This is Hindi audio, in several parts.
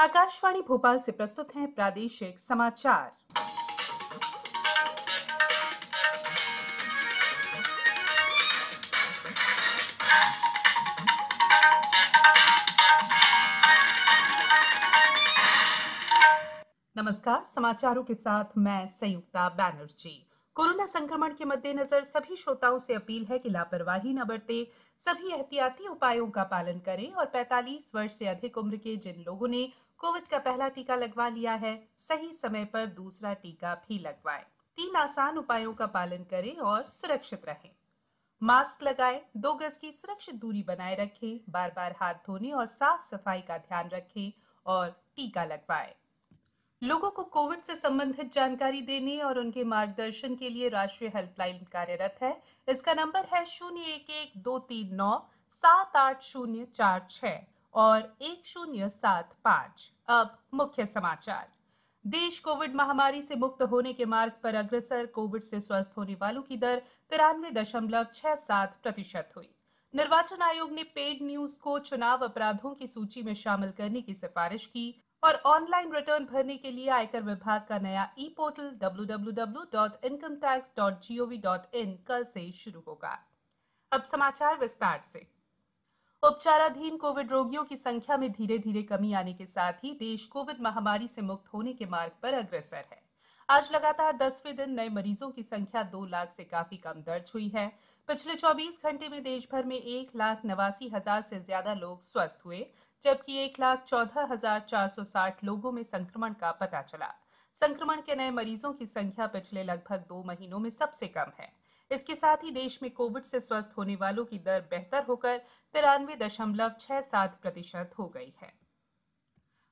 आकाशवाणी भोपाल से प्रस्तुत है प्रादेशिक समाचार नमस्कार समाचारों के साथ मैं संयुक्ता बैनर्जी कोरोना संक्रमण के मद्देनजर सभी श्रोताओं से अपील है कि लापरवाही न बरते सभी एहतियाती उपायों का पालन करें और 45 वर्ष से अधिक उम्र के जिन लोगों ने कोविड का पहला टीका लगवा लिया है सही समय पर दूसरा टीका भी लगवाएं। तीन आसान उपायों का पालन करें और सुरक्षित रहें मास्क लगाएं, दो गज की सुरक्षित दूरी बनाए रखें बार बार हाथ धोने और साफ सफाई का ध्यान रखें और टीका लगवाएं। लोगों को कोविड से संबंधित जानकारी देने और उनके मार्गदर्शन के लिए राष्ट्रीय हेल्पलाइन कार्यरत है इसका नंबर है शून्य एक एक दो तीन नौ सात आठ शून्य चार छः और एक शून्य सात पाँच अब मुख्य समाचार देश कोविड महामारी से मुक्त होने के मार्ग पर अग्रसर कोविड से स्वस्थ होने वालों की दर तिरानवे दशमलव छह सात प्रतिशत हुई निर्वाचन आयोग ने पेड न्यूज को चुनाव अपराधों की सूची में शामिल करने की सिफारिश की और ऑनलाइन रिटर्न भरने के लिए आयकर विभाग का नया ई पोर्टल डब्ल्यू कल से शुरू होगा अब समाचार विस्तार से उपचाराधीन कोविड रोगियों की संख्या में धीरे धीरे कमी आने के साथ ही देश कोविड महामारी से मुक्त होने के मार्ग पर अग्रसर है आज लगातार दसवें दिन नए मरीजों की संख्या दो लाख से काफी कम दर्ज हुई है पिछले 24 घंटे में देश भर में एक लाख नवासी हजार से ज्यादा लोग स्वस्थ हुए जबकि एक लाख चौदह हजार चार सौ साठ लोगों में संक्रमण का पता चला संक्रमण के नए मरीजों की संख्या पिछले लगभग दो महीनों में सबसे कम है इसके साथ ही देश में कोविड से स्वस्थ होने वालों की दर बेहतर होकर तिरानवे दशमलव छह सात प्रतिशत हो गई है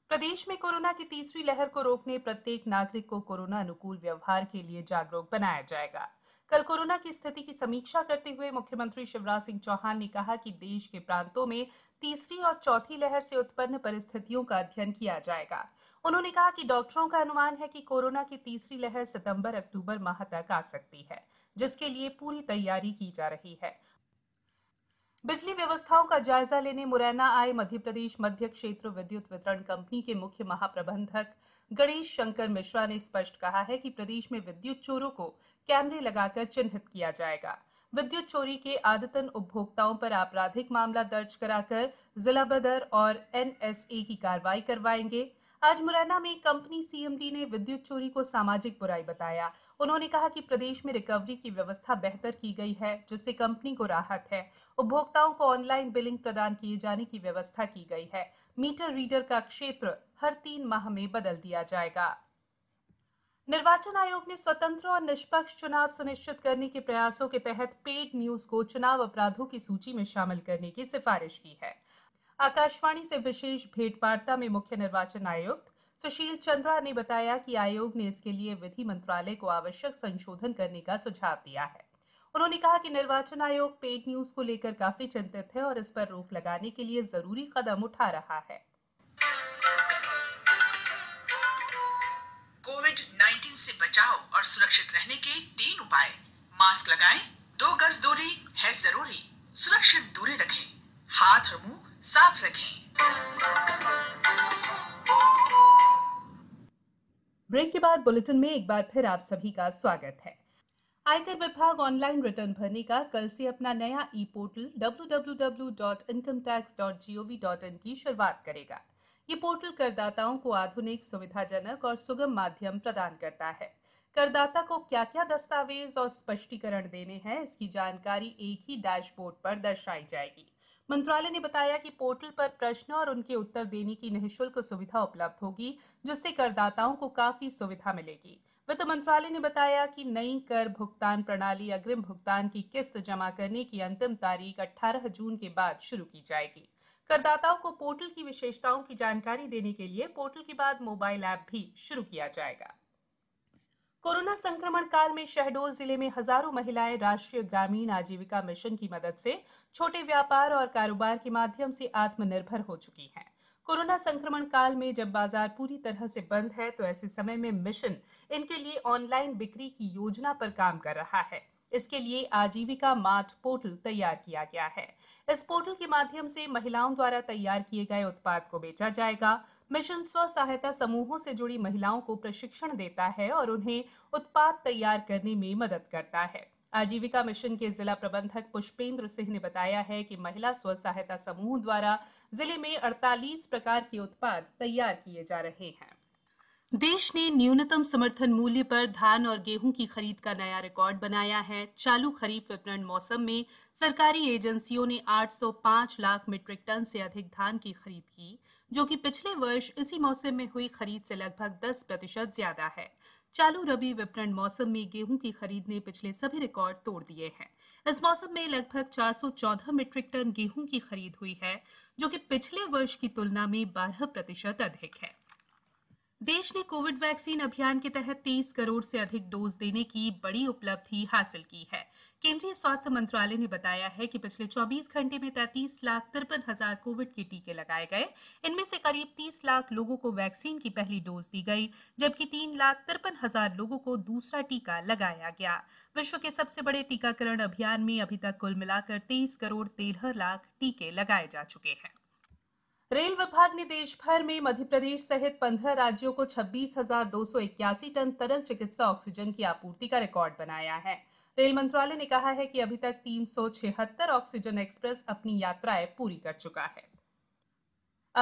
प्रदेश में कोरोना की तीसरी लहर को रोकने प्रत्येक नागरिक को कोरोना अनुकूल व्यवहार के लिए जागरूक बनाया जाएगा कल कोरोना की स्थिति की समीक्षा करते हुए मुख्यमंत्री शिवराज सिंह चौहान ने कहा कि देश के प्रांतों में तीसरी और चौथी लहर से उत्पन्न परिस्थितियों का अध्ययन किया जाएगा उन्होंने कहा कि डॉक्टरों का अनुमान है कि कोरोना की तीसरी लहर सितंबर अक्टूबर माह तक आ सकती है जिसके लिए पूरी तैयारी की जा रही है बिजली व्यवस्थाओं का जायजा लेने मुरैना आए मध्य प्रदेश मध्य क्षेत्र विद्युत वितरण कंपनी के मुख्य महाप्रबंधक गणेश शंकर मिश्रा ने स्पष्ट कहा है कि प्रदेश में विद्युत चोरों को कैमरे लगाकर चिन्हित किया जाएगा विद्युत चोरी के आदतन उपभोक्ताओं पर आपराधिक मामला दर्ज कराकर जिला बदर और एनएसए की कार्रवाई करवाएंगे आज मुरैना में कंपनी सीएमडी ने विद्युत चोरी को सामाजिक बुराई बताया उन्होंने कहा कि प्रदेश में रिकवरी की व्यवस्था बेहतर की गई है जिससे कंपनी को राहत है उपभोक्ताओं को ऑनलाइन बिलिंग प्रदान किए जाने की व्यवस्था की गई है मीटर रीडर का क्षेत्र हर तीन माह में बदल दिया जाएगा निर्वाचन आयोग ने स्वतंत्र और निष्पक्ष चुनाव सुनिश्चित करने के प्रयासों के तहत पेड न्यूज को चुनाव अपराधों की सूची में शामिल करने की सिफारिश की है आकाशवाणी से विशेष भेंटवार्ता में मुख्य निर्वाचन आयुक्त सुशील चंद्रा ने बताया कि आयोग ने इसके लिए विधि मंत्रालय को आवश्यक संशोधन करने का सुझाव दिया है उन्होंने कहा कि निर्वाचन आयोग पेड न्यूज को लेकर काफी चिंतित है और इस पर रोक लगाने के लिए जरूरी कदम उठा रहा है कोविड 19 से बचाव और सुरक्षित रहने के तीन उपाय मास्क लगाएं, दो गज दूरी है जरूरी सुरक्षित दूरी रखें हाथ और मुंह साफ रखें ब्रेक के बाद बुलेटिन में एक बार फिर आप सभी का स्वागत है आयकर विभाग ऑनलाइन रिटर्न भरने का कल से अपना नया ई पोर्टल www.incometax.gov.in की शुरुआत करेगा ये पोर्टल करदाताओं को आधुनिक सुविधाजनक और सुगम माध्यम प्रदान करता है करदाता को क्या क्या दस्तावेज और स्पष्टीकरण देने हैं इसकी जानकारी एक ही डैशबोर्ड पर दर्शाई जाएगी मंत्रालय ने बताया कि पोर्टल पर प्रश्न और उनके उत्तर देने की निःशुल्क सुविधा उपलब्ध होगी जिससे करदाताओं को काफी सुविधा मिलेगी वित्त मंत्रालय ने बताया कि नई कर भुगतान प्रणाली अग्रिम भुगतान की किस्त जमा करने की अंतिम तारीख अठारह जून के बाद शुरू की जाएगी करदाताओं को पोर्टल की विशेषताओं की जानकारी देने के लिए पोर्टल के बाद मोबाइल ऐप भी शुरू किया जाएगा कोरोना संक्रमण काल में शहडोल जिले में हजारों महिलाएं राष्ट्रीय ग्रामीण आजीविका मिशन की मदद से छोटे व्यापार और कारोबार के माध्यम से आत्मनिर्भर हो चुकी हैं कोरोना संक्रमण काल में जब बाजार पूरी तरह से बंद है तो ऐसे समय में मिशन इनके लिए ऑनलाइन बिक्री की योजना पर काम कर रहा है इसके लिए आजीविका मार्ट पोर्टल तैयार किया गया है इस पोर्टल के माध्यम से महिलाओं द्वारा तैयार किए गए उत्पाद को बेचा जाएगा मिशन स्व सहायता समूहों से जुड़ी महिलाओं को प्रशिक्षण देता है और उन्हें उत्पाद तैयार करने में मदद करता है आजीविका मिशन के जिला प्रबंधक पुष्पेंद्र सिंह ने बताया है कि महिला स्व सहायता समूह द्वारा जिले में 48 प्रकार के उत्पाद तैयार किए जा रहे हैं देश ने न्यूनतम समर्थन मूल्य पर धान और गेहूं की खरीद का नया रिकॉर्ड बनाया है चालू खरीफ विपणन मौसम में सरकारी एजेंसियों ने 805 लाख मीट्रिक टन से अधिक धान की खरीद की जो कि पिछले वर्ष इसी मौसम में हुई खरीद से लगभग 10 प्रतिशत ज्यादा है चालू रबी विपणन मौसम में गेहूं की खरीद ने पिछले सभी रिकॉर्ड तोड़ दिए हैं इस मौसम में लगभग 414 मीट्रिक टन गेहूं की खरीद हुई है जो कि पिछले वर्ष की तुलना में 12 प्रतिशत अधिक है देश ने कोविड वैक्सीन अभियान के तहत 30 करोड़ से अधिक डोज देने की बड़ी उपलब्धि हासिल की है केंद्रीय स्वास्थ्य मंत्रालय ने बताया है कि पिछले 24 घंटे में तैतीस लाख तिरपन हजार कोविड के टीके लगाए गए इनमें से करीब 30 लाख लोगों को वैक्सीन की पहली डोज दी गई जबकि तीन लाख तिरपन हजार लोगों को दूसरा टीका लगाया गया विश्व के सबसे बड़े टीकाकरण अभियान में अभी तक कुल मिलाकर तेईस करोड़ तेरह लाख टीके लगाए जा चुके हैं रेल विभाग ने देश भर में मध्य प्रदेश सहित 15 राज्यों को छब्बीस टन तरल चिकित्सा ऑक्सीजन की आपूर्ति का रिकॉर्ड बनाया है रेल मंत्रालय ने कहा है कि अभी तक तीन ऑक्सीजन एक्सप्रेस अपनी यात्राएं पूरी कर चुका है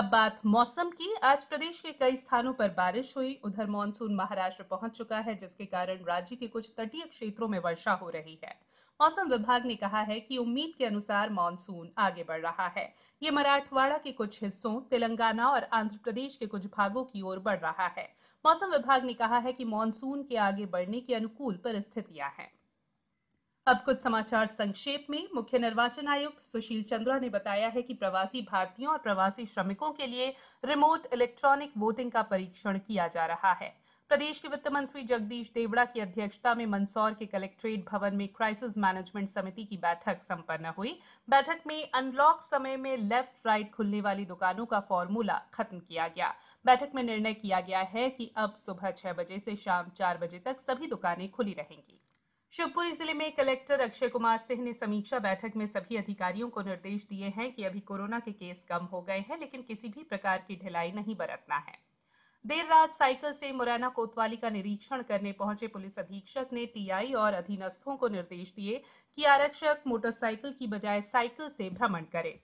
अब बात मौसम की आज प्रदेश के कई स्थानों पर बारिश हुई उधर मानसून महाराष्ट्र पहुंच चुका है जिसके कारण राज्य के कुछ तटीय क्षेत्रों में वर्षा हो रही है मौसम विभाग ने कहा है कि उम्मीद के अनुसार मानसून आगे बढ़ रहा है ये मराठवाड़ा के कुछ हिस्सों तेलंगाना और आंध्र प्रदेश के कुछ भागों की ओर बढ़ रहा है मौसम विभाग ने कहा है कि मानसून के आगे बढ़ने के अनुकूल परिस्थितियां हैं अब कुछ समाचार संक्षेप में मुख्य निर्वाचन आयुक्त सुशील चंद्रा ने बताया है कि प्रवासी भारतीयों और प्रवासी श्रमिकों के लिए रिमोट इलेक्ट्रॉनिक वोटिंग का परीक्षण किया जा रहा है प्रदेश के वित्त मंत्री जगदीश देवड़ा की अध्यक्षता में मंदसौर के कलेक्ट्रेट भवन में क्राइसिस मैनेजमेंट समिति की बैठक संपन्न हुई बैठक में अनलॉक समय में लेफ्ट राइट खुलने वाली दुकानों का फॉर्मूला खत्म किया गया बैठक में निर्णय किया गया है कि अब सुबह छह बजे से शाम चार बजे तक सभी दुकानें खुली रहेंगी शिवपुरी जिले में कलेक्टर अक्षय कुमार सिंह ने समीक्षा बैठक में सभी अधिकारियों को निर्देश दिए हैं कि अभी कोरोना के केस कम हो गए हैं लेकिन किसी भी प्रकार की ढिलाई नहीं बरतना है देर रात साइकिल से मुरैना कोतवाली का निरीक्षण करने पहुंचे पुलिस अधीक्षक ने टीआई और अधीनस्थों को निर्देश दिए कि आरक्षक मोटरसाइकिल की बजाय साइकिल से भ्रमण करें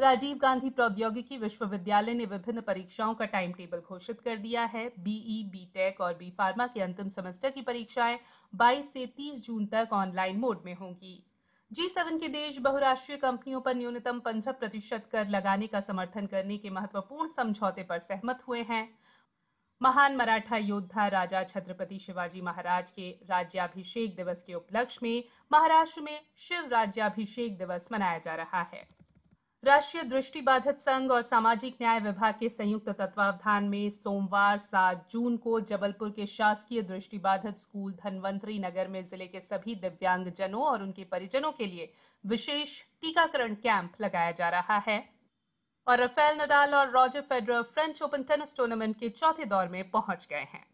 राजीव गांधी प्रौद्योगिकी विश्वविद्यालय ने विभिन्न परीक्षाओं का टाइम टेबल घोषित कर दिया है बीई बीटेक e, और बी फार्मा के अंतिम सेमेस्टर की परीक्षाएं 22 से 30 जून तक ऑनलाइन मोड में होंगी जी सेवन के देश बहुराष्ट्रीय कंपनियों पर न्यूनतम पंद्रह प्रतिशत कर लगाने का समर्थन करने के महत्वपूर्ण समझौते पर सहमत हुए हैं महान मराठा योद्धा राजा छत्रपति शिवाजी महाराज के राज्याभिषेक दिवस के उपलक्ष्य में महाराष्ट्र में शिव राज्याभिषेक दिवस मनाया जा रहा है राष्ट्रीय दृष्टिबाधित संघ और सामाजिक न्याय विभाग के संयुक्त तत्वावधान में सोमवार सात जून को जबलपुर के शासकीय दृष्टिबाधित स्कूल धनवंतरी नगर में जिले के सभी दिव्यांगजनों और उनके परिजनों के लिए विशेष टीकाकरण कैंप लगाया जा रहा है और रफेल नडाल और Roger Federer French Open tennis tournament के चौथे दौर में पहुंच गए हैं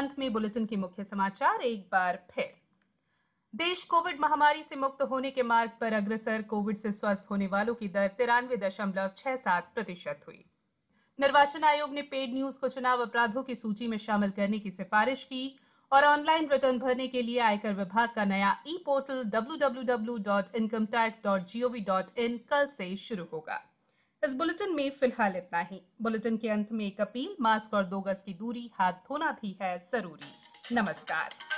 अंत में बुलेटिन के मुख्य समाचार एक बार फिर देश कोविड महामारी से मुक्त होने के मार्ग पर अग्रसर कोविड से स्वस्थ होने वालों की दर तिरानवे दशमलव छह सात प्रतिशत हुई निर्वाचन आयोग ने पेड न्यूज को चुनाव अपराधों की सूची में शामिल करने की सिफारिश की और ऑनलाइन रिटर्न भरने के लिए आयकर विभाग का नया ई पोर्टल डब्ल्यू कल से शुरू होगा इस बुलेटिन में फिलहाल इतना ही बुलेटिन के अंत में एक अपील मास्क और दो गज की दूरी हाथ धोना भी है जरूरी नमस्कार